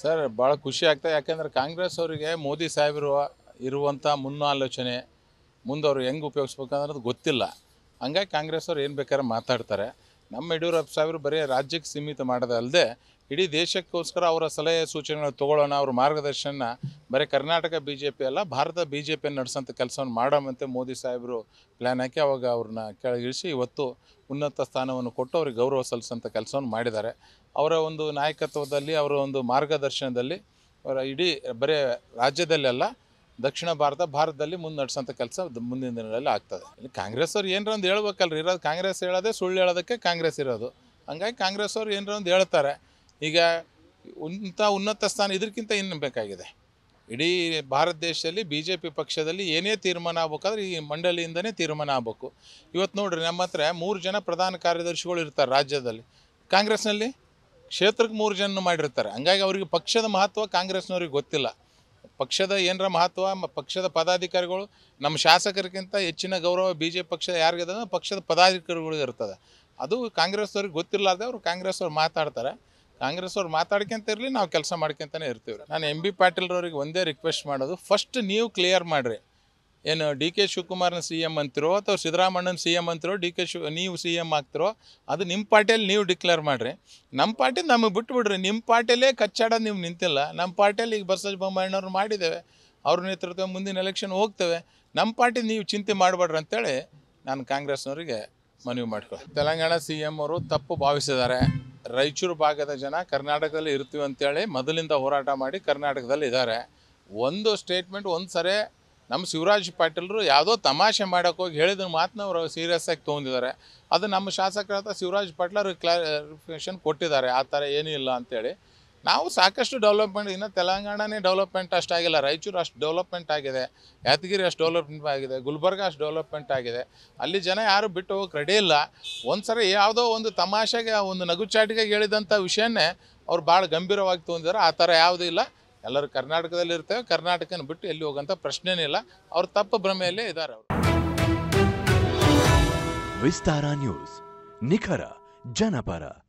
sir ಭಾಳ ಖುಷಿ ಆಗ್ತಾ ಯಾಕೆಂದರೆ ಕಾಂಗ್ರೆಸ್ ಅವರಿಗೆ ಮೋದಿ ಸಾಹೇಬರು ಇರುವಂಥ ಮುನ್ನಾಲೋಚನೆ ಮುಂದೆ ಅವರು ಹೆಂಗೆ ಉಪಯೋಗಿಸ್ಬೇಕು ಅನ್ನೋದು ಗೊತ್ತಿಲ್ಲ ಹಂಗಾಗಿ ಕಾಂಗ್ರೆಸ್ ಅವ್ರು ಏನು ಬೇಕಾದ್ರೆ ಮಾತಾಡ್ತಾರೆ ನಮ್ಮ ಯಡಿಯೂರಪ್ಪ ಸಾವಿರ ಬರೀ ರಾಜ್ಯಕ್ಕೆ ಸೀಮಿತ ಮಾಡೋದಲ್ಲದೆ ಇಡೀ ದೇಶಕ್ಕೋಸ್ಕರ ಅವರ ಸಲಹೆ ಸೂಚನೆಗಳು ತೊಗೊಳ್ಳೋಣ ಅವ್ರ ಮಾರ್ಗದರ್ಶನ ಬರೀ ಕರ್ನಾಟಕ ಬಿ ಜೆ ಪಿ ಅಲ್ಲ ಭಾರತ ಬಿ ಜೆ ಪಿಯನ್ನು ನಡೆಸೋಂಥ ಕೆಲಸವನ್ನು ಮಾಡೋಮಂತೆ ಮೋದಿ ಸಾಹೇಬರು ಪ್ಲ್ಯಾನ್ ಹಾಕಿ ಅವಾಗ ಅವ್ರನ್ನ ಕೆಳಗಿಳಿಸಿ ಇವತ್ತು ಉನ್ನತ ಸ್ಥಾನವನ್ನು ಕೊಟ್ಟು ಅವ್ರಿಗೆ ಗೌರವ ಸಲ್ಲಿಸೋಂಥ ಕೆಲಸವನ್ನು ಮಾಡಿದ್ದಾರೆ ಅವರ ಒಂದು ನಾಯಕತ್ವದಲ್ಲಿ ಅವರ ಒಂದು ಮಾರ್ಗದರ್ಶನದಲ್ಲಿ ಅವರ ಇಡೀ ಬರೀ ರಾಜ್ಯದಲ್ಲೆಲ್ಲ ದಕ್ಷಿಣ ಭಾರತ ಭಾರತದಲ್ಲಿ ಮುನ್ನಡೆಸೋಂಥ ಕೆಲಸ ಮುಂದಿನ ದಿನಗಳಲ್ಲಿ ಆಗ್ತದೆ ಇಲ್ಲಿ ಕಾಂಗ್ರೆಸ್ ಅವ್ರು ಏನರ ಒಂದು ಹೇಳ್ಬೇಕಲ್ರಿ ಇರೋದು ಕಾಂಗ್ರೆಸ್ ಹೇಳೋದೇ ಸುಳ್ಳು ಹೇಳೋದಕ್ಕೆ ಕಾಂಗ್ರೆಸ್ ಇರೋದು ಹಂಗಾಗಿ ಕಾಂಗ್ರೆಸ್ ಅವ್ರು ಏನರ ಒಂದು ಹೇಳ್ತಾರೆ ಈಗ ಇಂಥ ಉನ್ನತ ಸ್ಥಾನ ಇದಕ್ಕಿಂತ ಇನ್ನು ಬೇಕಾಗಿದೆ ಇಡೀ ಭಾರತ ದೇಶದಲ್ಲಿ ಬಿ ಜೆ ಪಿ ಪಕ್ಷದಲ್ಲಿ ಏನೇ ತೀರ್ಮಾನ ಆಗ್ಬೇಕಾದ್ರೆ ಈ ಮಂಡಳಿಯಿಂದನೇ ತೀರ್ಮಾನ ಆಗಬೇಕು ಇವತ್ತು ನೋಡ್ರಿ ನಮ್ಮ ಹತ್ರ ಮೂರು ಜನ ಪ್ರಧಾನ ಕಾರ್ಯದರ್ಶಿಗಳು ಇರ್ತಾರೆ ರಾಜ್ಯದಲ್ಲಿ ಕಾಂಗ್ರೆಸ್ನಲ್ಲಿ ಕ್ಷೇತ್ರಕ್ಕೆ ಮೂರು ಜನ ಮಾಡಿರ್ತಾರೆ ಹಂಗಾಗಿ ಅವರಿಗೆ ಪಕ್ಷದ ಮಹತ್ವ ಕಾಂಗ್ರೆಸ್ನವ್ರಿಗೆ ಗೊತ್ತಿಲ್ಲ ಪಕ್ಷದ ಏನರ ಮಹತ್ವ ಪಕ್ಷದ ಪದಾಧಿಕಾರಿಗಳು ನಮ್ಮ ಶಾಸಕರಿಗಿಂತ ಹೆಚ್ಚಿನ ಗೌರವ ಬಿ ಜೆ ಪಕ್ಷ ಯಾರಿಗಿದೆ ಪಕ್ಷದ ಪದಾಧಿಕಾರಿಗಳಿಗೆ ಇರ್ತದೆ ಅದು ಕಾಂಗ್ರೆಸ್ನವ್ರಿಗೆ ಗೊತ್ತಿರಲಾರ್ದೆ ಅವರು ಕಾಂಗ್ರೆಸ್ ಅವ್ರು ಮಾತಾಡ್ತಾರೆ ಕಾಂಗ್ರೆಸ್ ಅವ್ರು ಮಾತಾಡ್ಕೊಂತ ಇರಲಿ ನಾವು ಕೆಲಸ ಮಾಡ್ಕೊಂತಾನೆ ಇರ್ತೀವಿ ನಾನು ಎಂ ಬಿ ಪಾಟೀಲ್ರವ್ರಿಗೆ ಒಂದೇ ರಿಕ್ವೆಸ್ಟ್ ಮಾಡೋದು ಫಸ್ಟ್ ನೀವು ಕ್ಲಿಯರ್ ಮಾಡಿರಿ ಏನು ಡಿ ಕೆ ಶಿವಕುಮಾರ್ನ ಸಿ ಎಮ್ ಅಂತಿರೋ ಅಥವಾ ಸಿದ್ದರಾಮಣ್ಣನ ಸಿ ಎಮ್ ಅಂತಿರೋ ಡಿ ಕೆ ಶಿವ ನೀವು ಸಿ ಎಮ್ ಆಗ್ತಿರೋ ಅದು ನಿಮ್ಮ ಪಾರ್ಟಿಯಲ್ಲಿ ನೀವು ಡಿಕ್ಲೇರ್ ಮಾಡಿರಿ ನಮ್ಮ ಪಾರ್ಟಿ ನಮಗೆ ಬಿಟ್ಬಿಡ್ರಿ ನಿಮ್ಮ ಪಾರ್ಟಿಯಲ್ಲೇ ಕಚ್ಚಾಡ ನೀವು ನಿಂತಿಲ್ಲ ನಮ್ಮ ಪಾರ್ಟಿಯಲ್ಲಿ ಈಗ ಬಸವರಾಜ ಬೊಮ್ಮಾಯಣ್ಣವ್ರು ಮಾಡಿದ್ದೇವೆ ಅವ್ರ ನೇತೃತ್ವ ಮುಂದಿನ ಎಲೆಕ್ಷನ್ ಹೋಗ್ತೇವೆ ನಮ್ಮ ಪಾರ್ಟಿ ನೀವು ಚಿಂತೆ ಮಾಡಬೇಡ್ರಿ ಅಂತೇಳಿ ನಾನು ಕಾಂಗ್ರೆಸ್ನವರಿಗೆ ಮನವಿ ಮಾಡಿಕೊ ತೆಲಂಗಾಣ ಸಿ ಎಮ್ ಅವರು ತಪ್ಪು ಭಾವಿಸಿದ್ದಾರೆ ರಾಯಚೂರು ಭಾಗದ ಜನ ಕರ್ನಾಟಕದಲ್ಲಿ ಇರ್ತೀವಿ ಅಂತೇಳಿ ಮೊದಲಿಂದ ಹೋರಾಟ ಮಾಡಿ ಕರ್ನಾಟಕದಲ್ಲಿ ಇದ್ದಾರೆ ಒಂದು ಸ್ಟೇಟ್ಮೆಂಟ್ ಒಂದು ಸರಿ ನಮ್ಮ ಶಿವರಾಜ್ ಪಾಟೀಲ್ರು ಯಾವುದೋ ತಮಾಷೆ ಮಾಡೋಕೆ ಹೋಗಿ ಹೇಳಿದ ಮಾತನ್ನ ಅವರು ಸೀರಿಯಸ್ ಆಗಿ ತೊಗೊಂಡಿದ್ದಾರೆ ಅದು ನಮ್ಮ ಶಾಸಕರಾದ ಶಿವರಾಜ್ ಪಾಟೀಲ್ ಕ್ಲಾರಿಫಿಕೇಷನ್ ಕೊಟ್ಟಿದ್ದಾರೆ ಆ ಥರ ಏನೂ ಇಲ್ಲ ಅಂತೇಳಿ ನಾವು ಸಾಕಷ್ಟು ಡೆವಲಪ್ಮೆಂಟ್ ಇನ್ನು ತೆಲಂಗಾಣನೇ ಡೆವಲಪ್ಮೆಂಟ್ ಅಷ್ಟಾಗಿಲ್ಲ ರಾಯಚೂರು ಅಷ್ಟು ಡೆವಲಪ್ಮೆಂಟ್ ಆಗಿದೆ ಯಾದಗಿರಿ ಅಷ್ಟು ಡೆವಲಪ್ಮೆಂಟ್ ಆಗಿದೆ ಗುಲ್ಬರ್ಗ ಅಷ್ಟು ಡೆವಲಪ್ಮೆಂಟ್ ಆಗಿದೆ ಅಲ್ಲಿ ಜನ ಯಾರು ಬಿಟ್ಟು ಹೋಗಕ್ಕೆ ರೆಡಿ ಇಲ್ಲ ಒಂದು ಸರಿ ಯಾವುದೋ ಒಂದು ತಮಾಷೆಗೆ ಒಂದು ನಗುಚಾಟಿಗೆ ಹೇಳಿದಂಥ ವಿಷಯನೇ ಅವ್ರು ಭಾಳ ಗಂಭೀರವಾಗಿ ತೊಗೊಂಡಿದ್ದಾರೆ ಆ ಥರ ಯಾವುದೂ ಇಲ್ಲ ಎಲ್ಲರೂ ಕರ್ನಾಟಕದಲ್ಲಿ ಇರ್ತೇವೆ ಕರ್ನಾಟಕನ ಬಿಟ್ಟು ಎಲ್ಲಿ ಹೋಗೋಂಥ ಪ್ರಶ್ನೆನೇ ಇಲ್ಲ ಅವ್ರು ತಪ್ಪು ಭ್ರಮೆಯಲ್ಲೇ ಇದ್ದಾರೆ ಅವರು ವಿಸ್ತಾರ ನ್ಯೂಸ್ ನಿಖರ ಜನಪರ